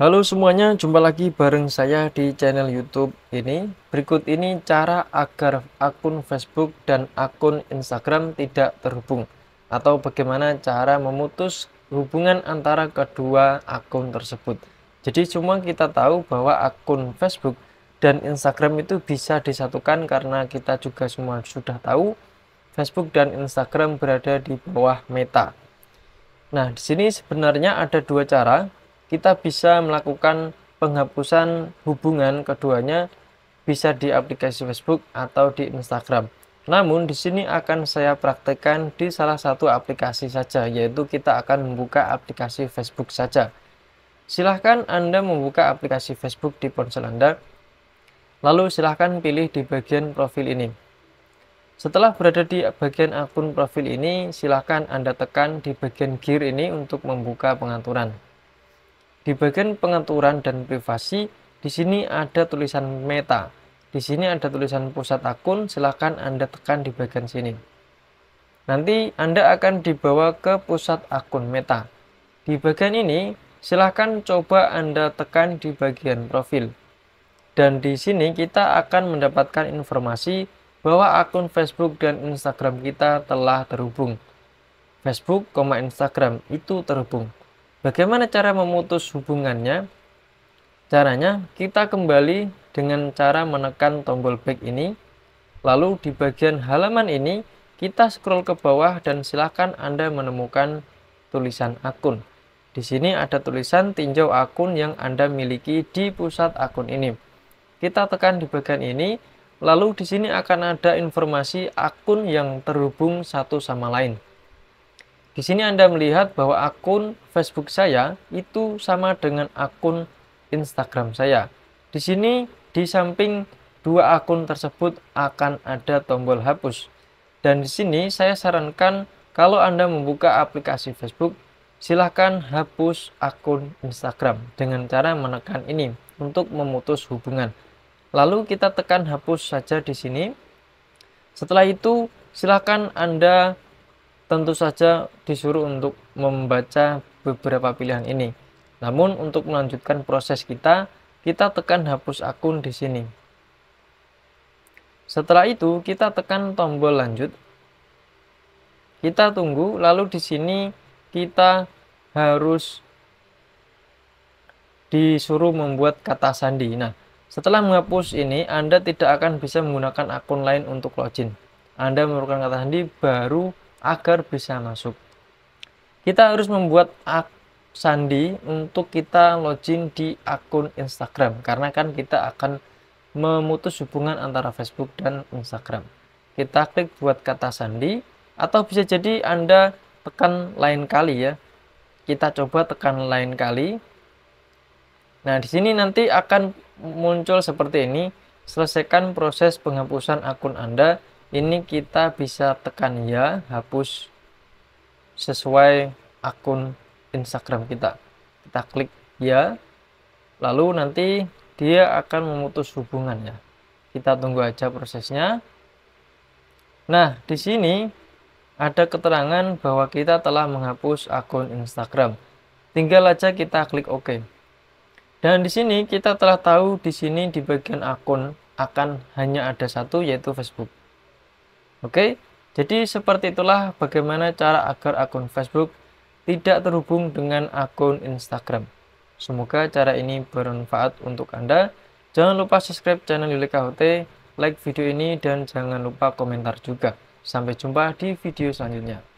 Halo semuanya, jumpa lagi bareng saya di channel YouTube ini. Berikut ini cara agar akun Facebook dan akun Instagram tidak terhubung atau bagaimana cara memutus hubungan antara kedua akun tersebut. Jadi cuma kita tahu bahwa akun Facebook dan Instagram itu bisa disatukan karena kita juga semua sudah tahu Facebook dan Instagram berada di bawah Meta. Nah, di sini sebenarnya ada dua cara kita bisa melakukan penghapusan hubungan keduanya bisa di aplikasi Facebook atau di Instagram. Namun di sini akan saya praktekkan di salah satu aplikasi saja yaitu kita akan membuka aplikasi Facebook saja. Silahkan Anda membuka aplikasi Facebook di ponsel Anda. Lalu silahkan pilih di bagian profil ini. Setelah berada di bagian akun profil ini, silahkan Anda tekan di bagian gear ini untuk membuka pengaturan. Di bagian pengaturan dan privasi, di sini ada tulisan meta. Di sini ada tulisan pusat akun, silahkan Anda tekan di bagian sini. Nanti Anda akan dibawa ke pusat akun meta. Di bagian ini, silahkan coba Anda tekan di bagian profil. Dan di sini kita akan mendapatkan informasi bahwa akun Facebook dan Instagram kita telah terhubung. Facebook, Instagram itu terhubung. Bagaimana cara memutus hubungannya? Caranya, kita kembali dengan cara menekan tombol back ini. Lalu di bagian halaman ini, kita scroll ke bawah dan silakan Anda menemukan tulisan akun. Di sini ada tulisan tinjau akun yang Anda miliki di pusat akun ini. Kita tekan di bagian ini, lalu di sini akan ada informasi akun yang terhubung satu sama lain. Di sini Anda melihat bahwa akun Facebook saya itu sama dengan akun Instagram saya. Di sini di samping dua akun tersebut akan ada tombol hapus. Dan di sini saya sarankan kalau Anda membuka aplikasi Facebook, silahkan hapus akun Instagram dengan cara menekan ini untuk memutus hubungan. Lalu kita tekan hapus saja di sini. Setelah itu silahkan Anda tentu saja disuruh untuk membaca beberapa pilihan ini. Namun untuk melanjutkan proses kita, kita tekan hapus akun di sini. Setelah itu, kita tekan tombol lanjut. Kita tunggu, lalu di sini kita harus disuruh membuat kata sandi. Nah, setelah menghapus ini, Anda tidak akan bisa menggunakan akun lain untuk login. Anda memerlukan kata sandi baru agar bisa masuk. Kita harus membuat sandi untuk kita login di akun Instagram karena kan kita akan memutus hubungan antara Facebook dan Instagram. Kita klik buat kata sandi atau bisa jadi Anda tekan lain kali ya. Kita coba tekan lain kali. Nah, di sini nanti akan muncul seperti ini. Selesaikan proses penghapusan akun Anda ini kita bisa tekan ya hapus sesuai akun Instagram kita kita klik ya lalu nanti dia akan memutus hubungan ya kita tunggu aja prosesnya nah di sini ada keterangan bahwa kita telah menghapus akun Instagram tinggal aja kita klik OK dan di sini kita telah tahu di sini di bagian akun akan hanya ada satu yaitu Facebook Oke, jadi seperti itulah bagaimana cara agar akun Facebook tidak terhubung dengan akun Instagram. Semoga cara ini bermanfaat untuk Anda. Jangan lupa subscribe channel Lili KHT, like video ini, dan jangan lupa komentar juga. Sampai jumpa di video selanjutnya.